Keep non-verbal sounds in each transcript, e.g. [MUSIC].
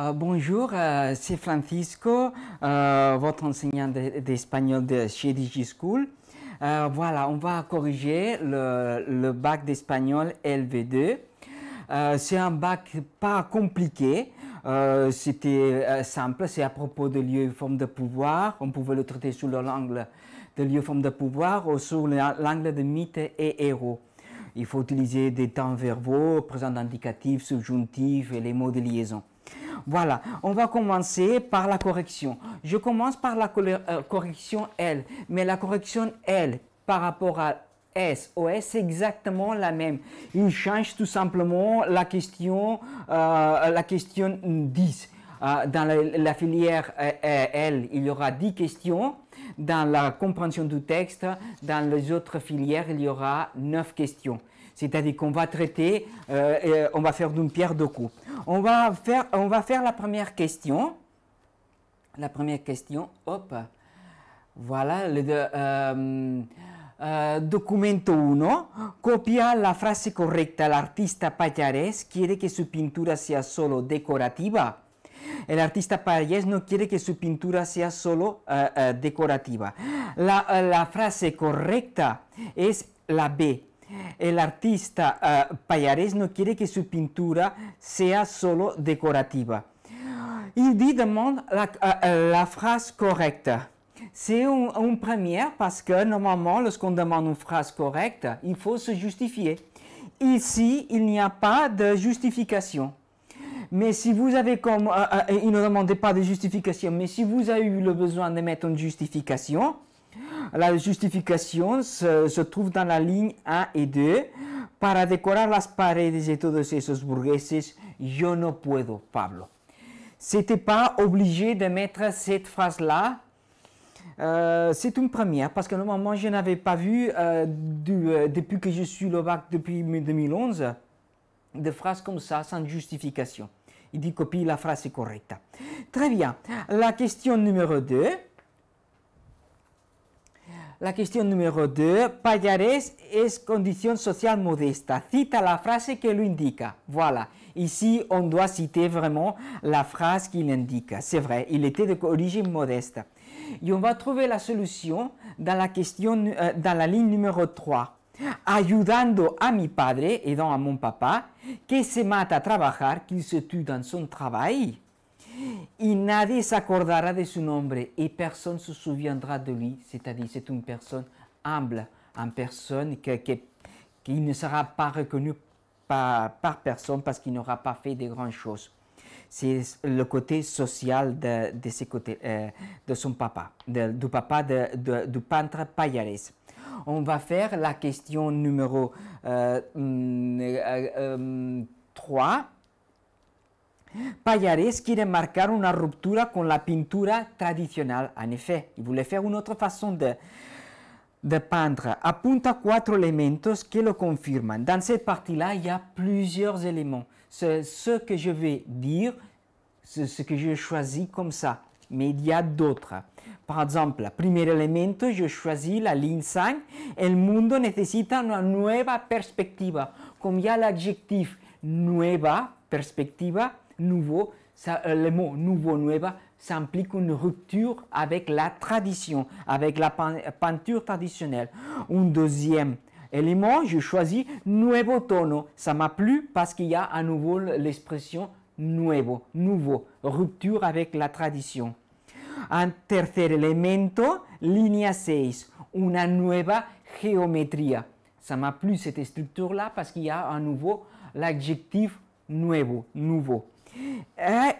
Euh, bonjour, euh, c'est Francisco, euh, votre enseignant d'espagnol de, de, chez DigiSchool. voilà, on va corriger le, bac d'espagnol LV2. c'est un bac pas compliqué, c'était simple, c'est à propos de lieux et formes de pouvoir. On pouvait le traiter sous l'angle de lieux et formes de pouvoir ou sous l'angle de mythes et héros. Il faut utiliser des temps verbaux, présent indicatif, subjonctif et les mots de liaison. Voilà, on va commencer par la correction. Je commence par la euh, correction L, mais la correction L par rapport à S, S, c'est exactement la même. Il change tout simplement la question, euh, la question 10. Euh, dans la, filière euh, euh, L, il y aura 10 questions. Dans la compréhension du texte, dans les autres filières, il y aura 9 questions. C'est-à-dire qu'on va traiter, on va faire d'une pierre deux coups. On va, faire, on va faire la première question. La première question, hop, voilà, le, euh, documento 1, copia la frase correcta. L'artista Pallares quiere que su pintura sea solo decorativa L'artiste artista ne veut quiere que su pintura soit solo eh, eh, décorative. La, phrase eh, correcte est la B. L'artiste artista ne veut quiere que su pintura soit solo décorative. Il dit demande la, phrase correcte. C'est une première parce que normalement, lorsqu'on demande une phrase correcte, il faut se justifier. Ici, il n'y a pas de justification. Mais si vous avez comme, euh, euh, il ne demandait pas de justification, mais si vous avez eu le besoin de mettre une justification, la justification se, trouve dans la ligne 1 et 2. Para decorar las paredes de todos esos burgueses, yo no puedo, Pablo. C'était pas obligé de mettre cette phrase-là. Euh, c'est une première parce que normalement je n'avais pas vu depuis que je suis le bac depuis 2011 de phrases comme ça sans justification il dit « copie la phrase correcte. Très bien. La question numéro 2. La question numéro 2. Payares est condition sociale modeste. Cite la phrase que indique. » Voilà. Ici, on doit citer vraiment la phrase qu'il indique. C'est vrai, il était d'origine modeste. Et on va trouver la solution dans la, question, euh, dans la ligne numéro 3 ayudando a mi padre, aidant à mon papa, que se mate à trabajar, qu'il se tue dans son travail. Et nadie s'accordera de son nombre et personne ne se souviendra de lui, c'est-à-dire c'est une personne humble, une personne qui, ne sera pas reconnue par, par personne parce qu'il n'aura pas fait de grandes choses. C'est le côté social de, euh, son papa, du papa du peintre Payares on va faire la question numéro euh, mm, euh, 3. Euh, Pallares quiere marcar una ruptura con la pintura traditionnelle. En effet, il voulait faire une autre façon de, de peindre. à quatre éléments qui le confirment. Dans cette partie-là, il y a plusieurs éléments. Ce que je vais dire, ce que j'ai choisi comme ça. Mais il y a d'autres. Par exemple, premier élément, je choisis la ligne 5. El mundo nécessite une nueva perspectiva. Comme il y a l'adjectif nouvelle perspective, nouveau, eh, le mot nouveau, nueva, ça implique une rupture avec la tradition, avec la peinture traditionnelle. Un deuxième élément, je choisis nouveau tono. Ça m'a plu parce qu'il y a à nouveau l'expression nouveau, nouveau, rupture avec la tradition. Un tercer élément, línea 6, une nueva géométrie. Ça m'a plu cette structure-là parce qu'il y a à nouveau l'adjectif nouveau ah, ». nouveau.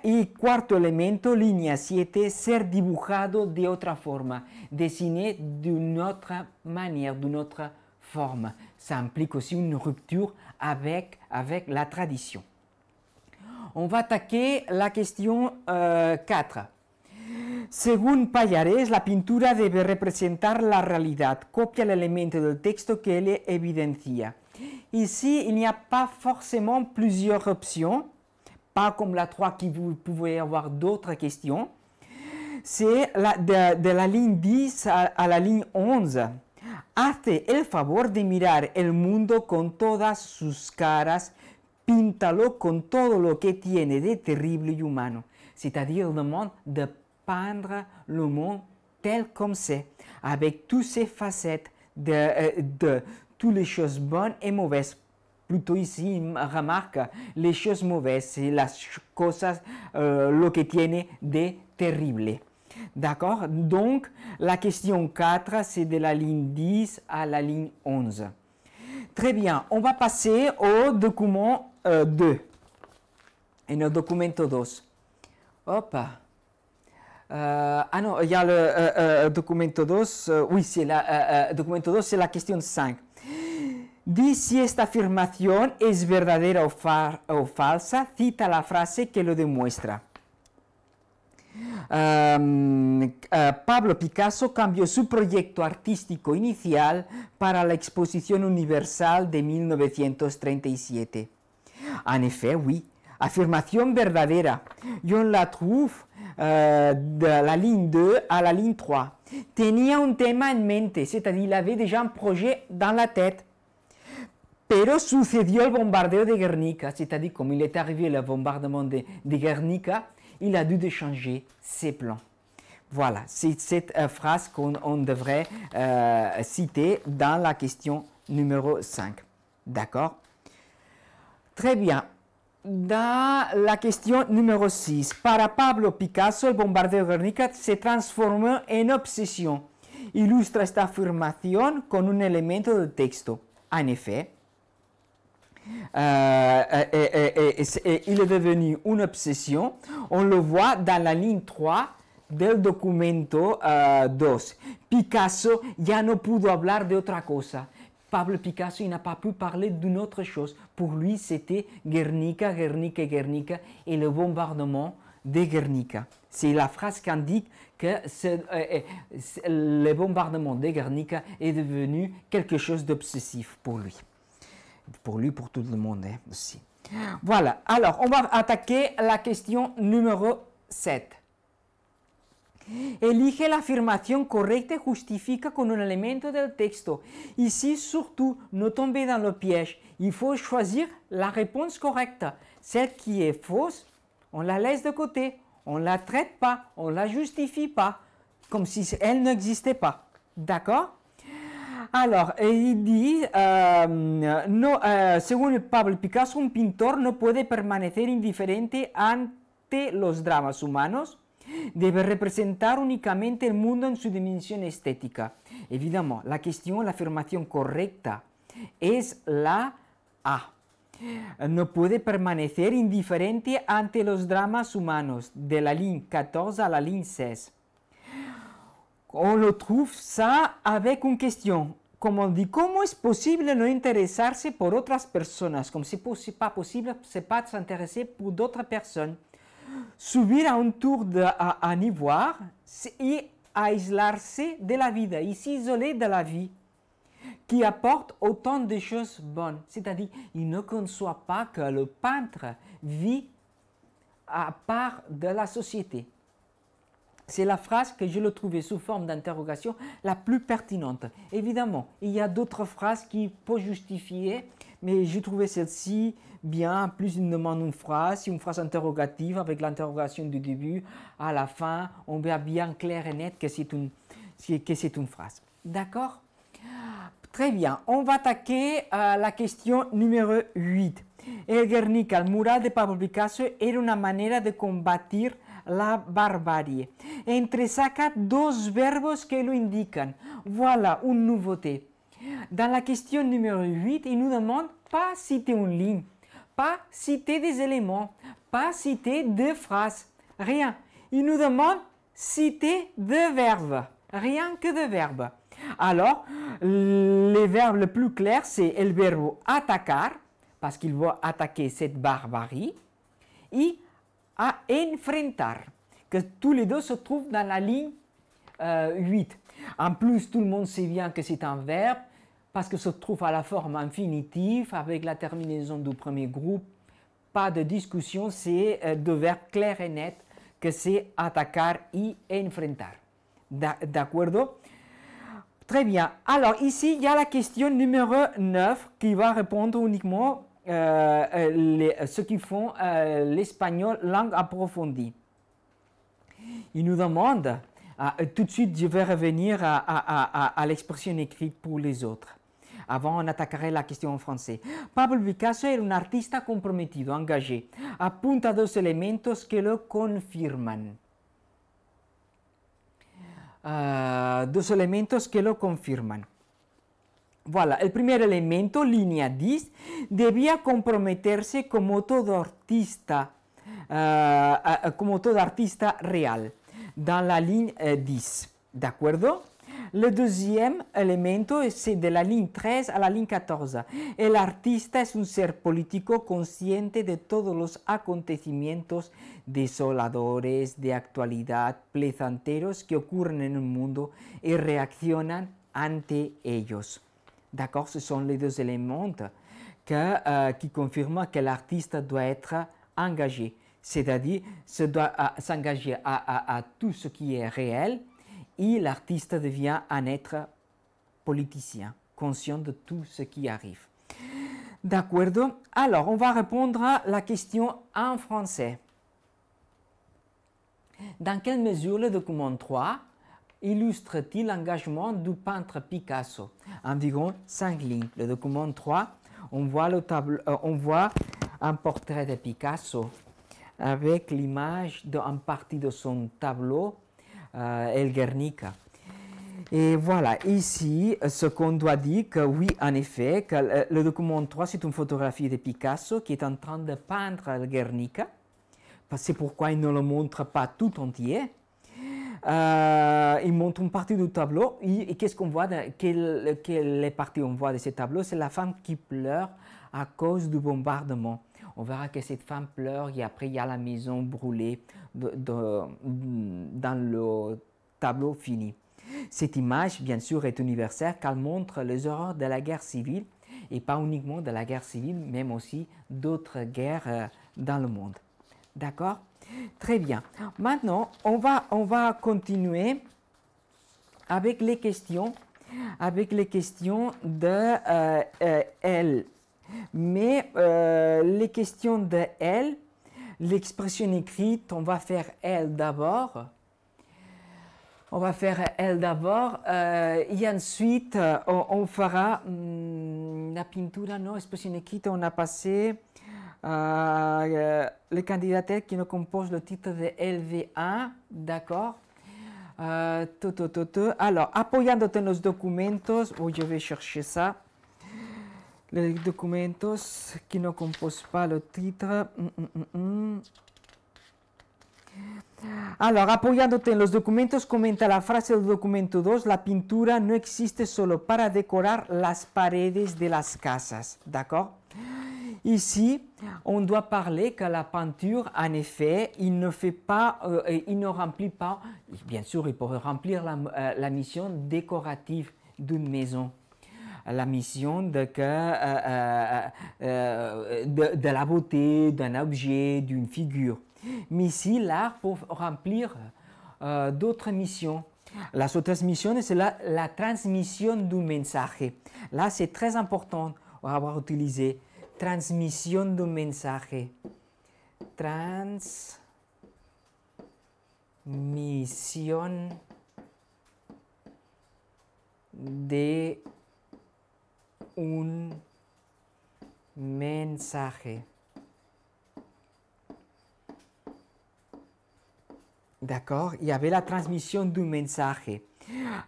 Y cuarto élément, ligne 7, ser dibujado de otra forma, dessiné d'une autre manière, d'une autre forme. Ça implique aussi une rupture avec, avec la tradition. On va attaquer la question 4. Euh, Según Pallarés, la pintura debe representar la realidad, copia el elemento del texto que le evidencia. Y si, no hay pas forcément plusieurs options, pas comme la 3 que vous pouvez avoir d'autres questions. C'est de, la ligne 10 a, la ligne 11. Hace el favor de mirar el mundo con todas sus caras, píntalo con todo lo que tiene de terrible y humano. C'est-à-dire, demande de peindre le monde tel comme c'est, avec toutes ses facettes de, euh, de toutes les choses bonnes et mauvaises plutôt ici, remarque, les choses mauvaises, c'est la chose euh, lo que tiene de terrible. D'accord Donc, la question 4, c'est de la ligne 10 à la ligne 11. Très bien, on va passer au document 2. Euh, et nos documento 2. Hop Eh, ah, no, ya el eh, eh, documento 2, uy, sí, el documento 2 es la cuestión 5. ¿Dice si esta afirmación es verdadera o, falsa, cita la frase que lo demuestra. Em, Pablo Picasso cambió su proyecto artístico inicial para la Exposición Universal de 1937. En efecto, oui, afirmación verdadera. Yo la trufo Euh, de la ligne 2 à la ligne 3 tenía un tema en mente, c'est-à-dire il avait déjà un projet dans la tête. Pero sucedió el bombardeo de Guernica, c'est-à-dire comme il est arrivé le bombardement de, de Guernica, il a dû de changer ses plans. Voilà, c'est cette euh, phrase qu'on devrait euh, citer dans la question numéro 5. D'accord Très bien. da la cuestión número 6. Para Pablo Picasso, el bombardeo de Guernica se transformó en obsesión. Ilustra esta afirmación con un elemento del texto. En efecto, eh, eh, eh, il est devenu une obsession. On le voit dans la línea 3 del documento 2. Picasso ya no pudo hablar de otra cosa. Pablo Picasso n'a pas pu parler d'une autre chose. Pour lui, c'était Guernica, Guernica, Guernica et le bombardement de Guernica. C'est la phrase qui indique que euh, euh, le bombardement de Guernica est devenu quelque chose d'obsessif pour lui. Pour lui, pour tout le monde hein, aussi. Voilà, alors on va attaquer la question numéro 7. Elige la afirmación correcta y justifica con un elemento del texto. Y si, surtout, no tombe dans le piège. Il faut choisir la réponse correcta Celle qui est fausse, on la laisse de côté, on la traite pas, on la justifie pas, comme si elle n'existait pas. D'accord alors, il dit, euh, euh, según Pablo Picasso, un pintor no puede permanecer indiferente ante los dramas humanos, Debe representar únicamente el mundo en su dimensión estética. Evidentemente, la question, la afirmación correcta es la A. No puede permanecer indiferente ante los dramas humanos de la ligne 14 a la ligne 16. On lo trouve ça avec une question. Como di, ¿cómo es posible no interesarse por otras personas? Como si posible se pas s'intéresser por d'autres personas. subir à un tour en ivoire et à de la vie, s'isoler de la vie, qui apporte autant de choses bonnes. C'est-à-dire, il ne conçoit pas que le peintre vit à part de la société. C'est la phrase que je le trouvais sous forme d'interrogation la plus pertinente. Évidemment, il y a d'autres phrases qui peuvent justifier mais j'ai trouvé celle-ci bien, plus une demande, une phrase, une phrase interrogative avec l'interrogation du début à la fin. On voit bien clair et net que c'est une, que c'est une phrase. D'accord Très bien, on va attaquer euh, la question numéro 8. El Guernica, le mural de Pablo Picasso, era una manera de combatir la barbarie. Entre saca dos verbes que lo indican. Voilà une nouveauté. Dans la question numéro 8, il nous demande pas citer une ligne, pas citer des éléments, pas citer deux phrases, rien. Il nous demande citer deux verbes, rien que deux verbes. Alors, les verbes les plus clairs, c'est le verbe attaquer, parce qu'il veut attaquer cette barbarie, et à enfrentar, que tous les deux se trouvent dans la ligne 8. Euh, en plus, tout le monde sait bien que c'est un verbe, parce que se trouve à la forme infinitive avec la terminaison du premier groupe. Pas de discussion, c'est euh, de verbes clair et net que c'est attaquer et enfrentar. D'accord Très bien. Alors ici, il y a la question numéro 9 qui va répondre uniquement euh, euh les, euh, ceux qui font l'espagnol langue approfondie. Il nous demande, ah, tout de suite, je vais revenir à l'expression écrite pour les autres. Avant, on atacar la cuestión en français. Pablo Picasso era un artista comprometido, engagé. Apunta dos elementos que lo confirman. Ah, dos elementos que lo confirman. el primer elemento, línea 10, debía comprometerse como todo artista, ah, ah, como todo artista real, en la línea 10, eh, ¿de acuerdo? El deuxième elemento es de la línea 13 a la línea 14. El artista es un ser político consciente de todos los acontecimientos desoladores, de actualidad, plezanteros que ocurren en el mundo y reaccionan ante ellos. D'accord Ce son les deux éléments que, euh, confirman que el artista debe engagé, cest Es decir, se doit euh, s'engager à, à, à, tout ce qui et l'artiste devient un être politicien, conscient de tout ce qui arrive. D'accord Alors, on va répondre à la question en français. Dans quelle mesure le document 3 illustre-t-il l'engagement du peintre Picasso Environ 5 lignes. Le document 3, on voit, le euh, on voit un portrait de Picasso avec l'image d'un partie de son tableau euh, El Et voilà, ici, ce qu'on doit dire, que oui, en effet, le document 3, c'est une photographie de Picasso qui est en train de peindre le Guernica. C'est pourquoi il ne le montre pas tout entier. Euh, il montre une partie du tableau. Et, qu'est-ce qu'on voit Quelle quelle partie on voit de ce tableau C'est la femme qui pleure à cause du bombardement on verra que cette femme pleure et après il y a la maison brûlée dans le tableau fini. Cette image, bien sûr, est universelle car elle montre les horreurs de la guerre civile et pas uniquement de la guerre civile, même aussi d'autres guerres euh, dans le monde. D'accord Très bien. Maintenant, on va, on va continuer avec les questions, avec les questions de euh, euh, mais euh, les questions de L, l'expression écrite, on va faire L d'abord. On va faire L d'abord euh, et ensuite euh, on, fera hmm, la peinture, non, expression écrite, on a passé euh, les candidats qui nous composent le titre de LV1, d'accord euh, tout, tout, tout, Alors, apoyándote en documentos, oh, je vais chercher ça. Los documentos que no compostpalo titra. Mm, mm, mm, mm. apoyándote en los documentos, comenta la frase del documento 2, la pintura no existe solo para decorar las paredes de las casas, ¿d'accord? Ici, on doit parler que la peinture, en effet, il ne fait pas, euh, ne remplit pas, bien sûr, il peut remplir la, misión euh, decorativa mission décorative d'une maison. la mission euh, euh, euh, de, de, la beauté d'un objet, d'une figure. Mais ici, l'art peut remplir d'autres missions. La sous-transmission, c'est la, transmission du message. Là, c'est très important avoir utilisé transmission d'un message. Transmission de un message. D'accord Il y avait la transmission d'un message.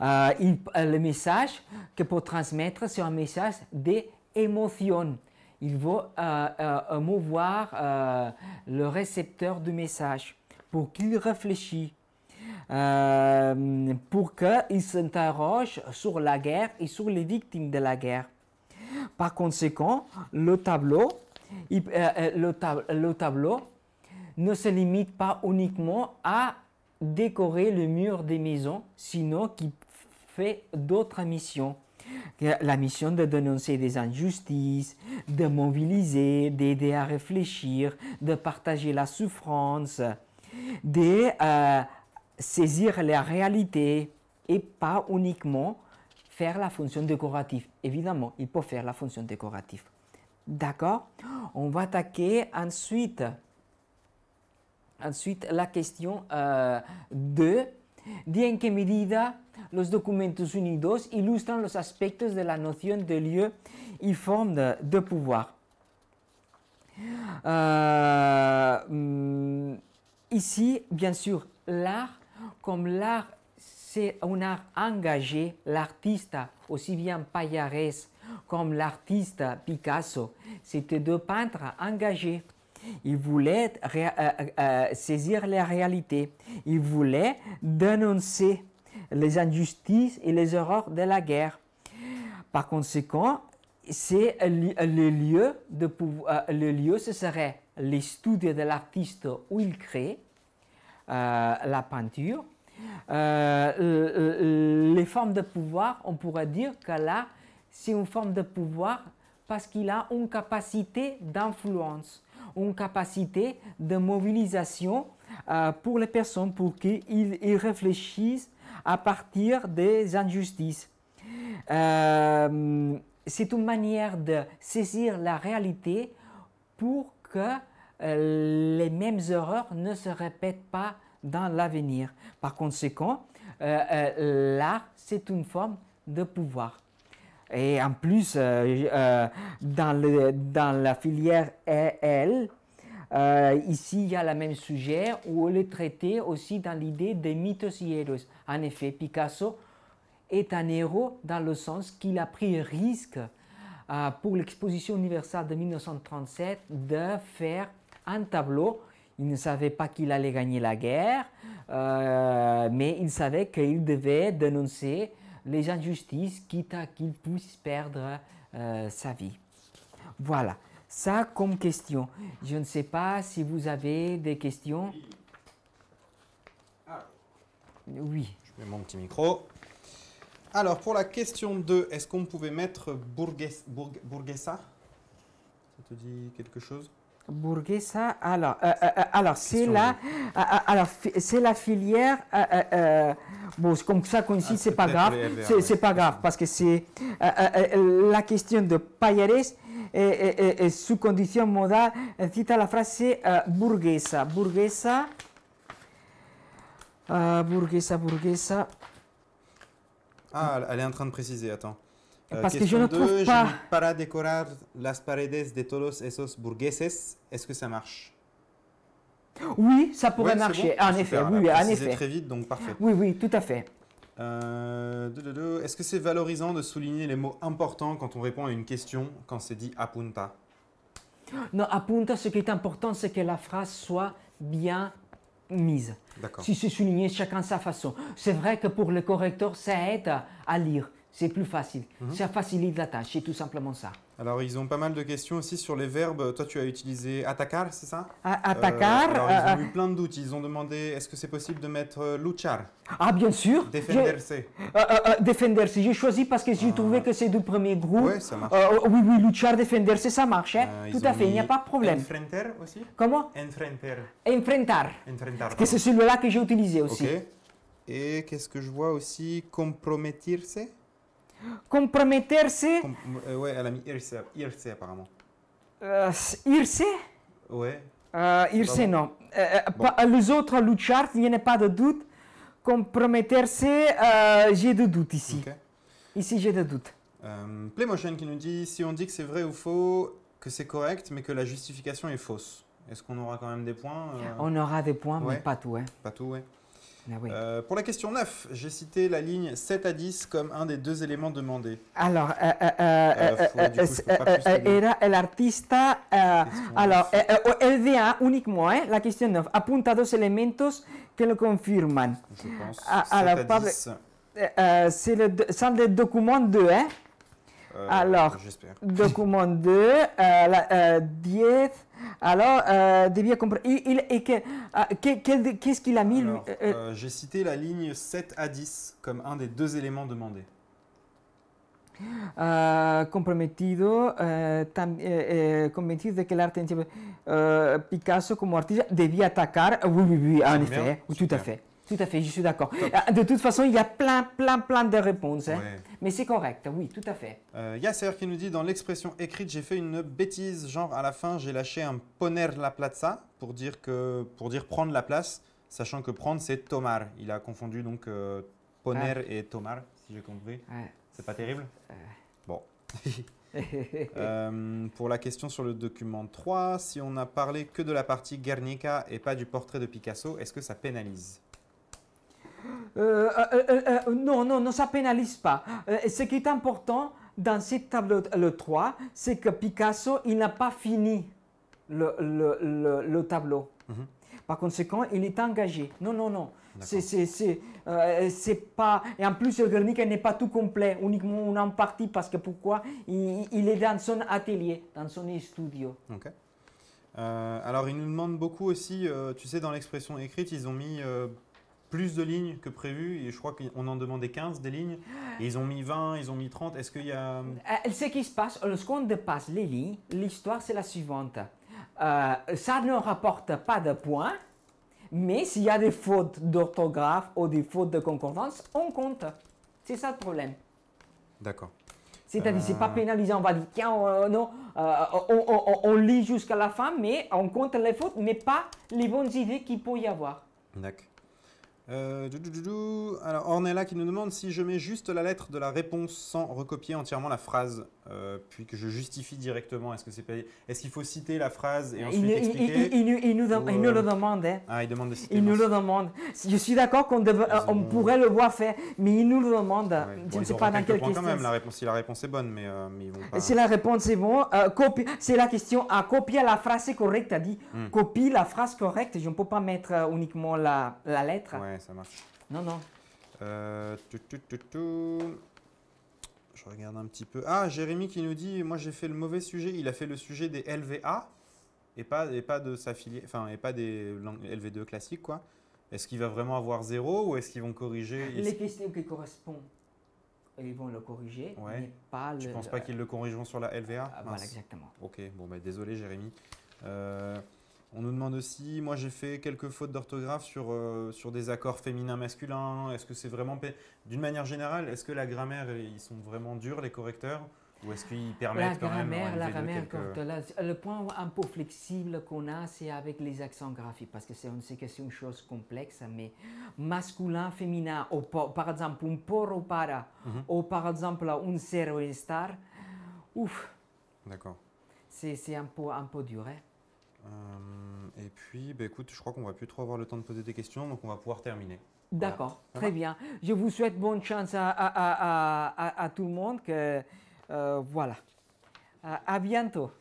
Euh, euh, le message que pour transmettre, c'est un message d'émotion. Il veut euh, mouvoir le récepteur du message pour qu'il réfléchisse, pour qu'il s'interroge sur la guerre et sur les victimes de la guerre. Par conséquent, le tableau, euh, euh, le, tableau ne se limite pas uniquement à décorer le mur des maisons, sinon qui fait d'autres missions. La mission de dénoncer des injustices, de mobiliser, d'aider à réfléchir, de partager la souffrance, de euh, saisir la réalité et pas uniquement faire la fonction décorative. Évidemment, il peut faire la fonction décorative. D'accord On va attaquer ensuite, ensuite la question euh, de bien que medida los documentos unidos ilustran los aspects de la notion de lieu et forme de, pouvoir? Euh, mm, ici, bien sûr, l'art, comme l'art c'est on a engagé l'artiste, aussi bien Payares comme l'artiste Picasso. C'était deux peintres engagés. Ils voulaient euh, euh, euh, saisir la réalité. Ils voulaient dénoncer les injustices et les horreurs de la guerre. Par conséquent, c'est le lieu de pouvoir, le lieu ce serait les studios de l'artiste où il crée la peinture euh, euh, euh, les formes de pouvoir, on pourrait dire que là, c'est une forme de pouvoir parce qu'il a une capacité d'influence, une capacité de mobilisation pour les personnes pour qu'ils réfléchissent à partir des injustices. c'est une manière de saisir la réalité pour que les mêmes erreurs ne se répètent pas dans l'avenir. Par conséquent, euh, euh l'art, c'est une forme de pouvoir. Et en plus, euh, euh, dans, la filière EL, ici, il y a le même sujet où on le traité aussi dans l'idée des mythos hieros. En effet, Picasso est un héros dans le sens qu'il a pris le risque pour l'exposition universelle de 1937 de faire un tableau il ne savait pas qu'il allait gagner la guerre, euh, mais il savait qu'il devait dénoncer les injustices, quitte à qu'il puisse perdre euh, sa vie. Voilà, ça comme question. Je ne sais pas si vous avez des questions. Oui. Je mets mon petit micro. Alors, pour la question 2, est-ce qu'on pouvait mettre bourguessa » Ça te dit quelque chose Bourguesa, alors, euh, euh, euh, alors c'est la, alors c'est la filière. bon, comme ça ah, coïncide, c'est pas grave, c'est pas grave parce que c'est la question de Payares et, sous condition modale. Cite la phrase c'est burguesa, burguesa, burguesa, burguesa. Ah, elle est en train de préciser. Attends. Euh, Parce que je ne trouve pas. las paredes de todos esos burgueses. Est-ce que ça marche Oui, ça pourrait marcher. en effet, oui, en effet. très vite, donc parfait. Oui, oui, tout à fait. Euh, Est-ce que c'est valorisant de souligner les mots importants quand on répond à une question, quand c'est dit apunta Non, apunta, ce qui est important, c'est que la phrase soit bien mise. Si c'est souligné chacun sa façon. C'est vrai que pour le correcteur, ça aide à lire c'est plus facile. Mhm. Ça facilite la tâche, c'est tout simplement ça. Alors, ils ont pas mal de questions aussi sur les verbes. Toi, tu as utilisé attaquer, c'est ça ah, Attaquer. Attacar. Euh, ils euh, ont eu euh. plein de doutes. Ils ont demandé est-ce que c'est possible de mettre luchar Ah, bien sûr. Defenderse. Euh, defenderse. J'ai choisi parce que j'ai ah. trouvé que c'est du premier groupe. Oui, ça marche. oui, oui, luchar, defenderse, ça marche. Hein. Tout à fait, il n'y a pas de problème. Enfrenter aussi Comment Enfrenter. Enfrentar. Enfrentar. Que c'est celui-là que j'ai utilisé aussi. Et qu'est-ce que je vois aussi c'est. Compromettre c'est... Euh, oui, elle a mis irse, apparemment. Euh, irse Ouais. Euh, irse, non. les autres, chart il n'y a pas de doute. c'est... j'ai de doutes, ici. Ici, j'ai de doutes. Playmotion qui nous dit si on dit que c'est vrai ou faux, que c'est correct, mais que la justification est fausse. Est-ce qu'on aura quand même des points On aura des points, mais pas tout. Hein. Pas tout, ouais. Ah euh, pour la question 9, j'ai cité la ligne 7 à 10 comme un des deux éléments demandés. Alors, Euh, alors, euh, euh, elle hein, uniquement, hein, la question 9, apunta dos elementos que le confirment. Je pense, ah, c'est le, le document 2, hein euh, alors, document 2, 10. Euh, euh, alors, comprendre. Il, il, qu'est-ce qu'il a mis J'ai cité la ligne 7 à 10 comme un des deux éléments demandés. comprometido, convencido de que l'art eh, Picasso comme artiste devait attaquer, oui, oui, oui, en ah, effet, tout à fait. Tout à fait, je suis d'accord. Ah, de toute façon, il y a plein, plein, plein de réponses. Hein. Mais c'est correct, oui, tout à fait. Il euh, a Yasser qui nous dit dans l'expression écrite, j'ai fait une bêtise, genre à la fin, j'ai lâché un poner la plaza pour dire, que, pour dire prendre la place, sachant que prendre, c'est tomar. Il a confondu donc euh, poner ah. et tomar, si j'ai compris. Ah. C'est pas terrible Bon. [LAUGHS] Euh, pour la question sur le document 3, si on n'a parlé que de la partie Guernica et pas du portrait de Picasso, est-ce que ça pénalise euh, euh, euh, non, non, non, ça pénalise pas. ce qui est important dans cette tableau le 3, c'est que Picasso, il n'a pas fini le, tableau. Mhm. Par conséquent, il est engagé. Non, non, non. C'est pas. Et en plus, le Guernica n'est pas tout complet, uniquement en partie, parce que pourquoi il, est dans son atelier, dans son studio. alors, il nous demande beaucoup aussi, tu sais, dans l'expression écrite, ils ont mis plus de lignes que prévu. Et je crois qu'on en demandait 15 des lignes. Et ils ont mis 20, ils ont mis 30. Est-ce qu'il y a. Euh, ce qui se passe, lorsqu'on dépasse les lignes, l'histoire c'est la suivante. Euh, ça ne rapporte pas de points, mais s'il y a des fautes d'orthographe ou des fautes de concordance, on compte. C'est ça le problème. D'accord. C'est-à-dire, c'est pas euh. pénalisé, on va dire, tiens, non, on, on, lit jusqu'à la fin, mais on compte les fautes, mais pas les bonnes idées qu'il peut y avoir. D'accord. Euh, Alors, Ornella qui nous demande si je mets juste la lettre de la réponse sans recopier entièrement la phrase. Euh, puis que je justifie directement Est-ce que c'est Est-ce qu'il faut citer la phrase et ensuite expliquer il, nous, le euh, demande. Hein. Ah, il demande de citer. Il nous le demande. Je suis d'accord qu'on pourrait le voir faire, mais il nous le demande. Je ne sais pas dans quelle question. Quand même, la réponse, si la réponse est bonne, mais, euh, mais ils vont pas... Si la réponse est bonne, c'est la question à copier la phrase correcte. dit hmm. copie la phrase correcte. Je ne peux pas mettre uniquement la, lettre. Ouais, ça marche. Non, non. tout, je regarde un petit peu. Ah, Jérémy qui nous dit Moi, j'ai fait le mauvais sujet. Il a fait le sujet des LVA et pas, et pas de sa filière, enfin, et pas des LV2 classiques, quoi. Est-ce qu'il va vraiment avoir zéro ou est-ce qu'ils vont corriger Les questions qui correspondent, ils vont le corriger, ouais. mais pas pas qu'ils le corrigeront sur la LVA ah, exactement. Ok, bon, mais bah, désolé, Jérémy. Euh, on nous demande aussi, moi j'ai fait quelques fautes d'orthographe sur, euh, sur des accords féminins-masculins. Est-ce que c'est vraiment... D'une manière générale, est-ce que la grammaire, ils sont vraiment durs, les correcteurs Ou est-ce qu'ils permettent quand même... La grammaire, le point un peu flexible qu'on a, c'est avec les accents graphiques, parce que c'est une, chose complexe, mais masculin, féminin, par exemple un poro para, mhm. ou par exemple un cerro star, ouf D'accord. C'est un peu, un peu dur, hein. Euh, et puis, ben écoute, je crois qu'on va plus trop avoir le temps de poser des questions, donc on va pouvoir terminer. D'accord, très bien. Je vous souhaite bonne chance à, tout le monde. Que, euh, voilà. Euh, à bientôt.